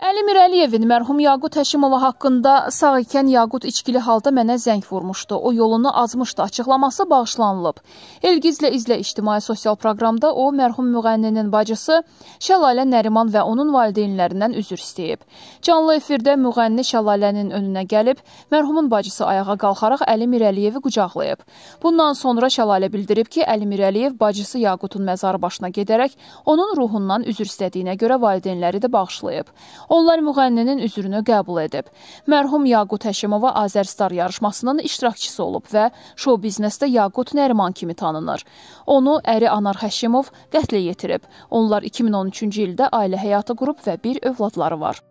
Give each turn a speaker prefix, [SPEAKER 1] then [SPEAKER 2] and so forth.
[SPEAKER 1] Əli Mirəliyevin mərhum Yaqut Həşimova haqqında sağ ikən Yaqut içkili halda mənə zəng vurmuşdu. O yolunu azmışdı. Açıqlaması bağışlanılıb. Elgizlə izlə ictimai sosial proqramda o mərhum müğənninin bacısı Şəlalə Nəriman və onun valideynlərindən üzr istəyib. Canlı efirdə müğənni Şəlalənin önünə gəlib, mərhumun bacısı ayağa qalxaraq Əli Mirəliyevi qucaqlayıb. Bundan sonra Şəlalə bildirib ki, Əli Mirəliyev bacısı Yaqutun məzarı başına gedərək onun ruhundan üzr istədiyinə görə valideynləri də bağışlayıb. Onlar müğənninin üzrünü qəbul edib. Mərhum Yaqut Həşimova Azərstar yarışmasının iştirakçısı olub və şou biznesdə Yaqut Nəriman kimi tanınır. Onu əri Anar Həşimov qətlə yetirib. Onlar 2013-cü ildə ailə həyatı qurub və bir övladları var.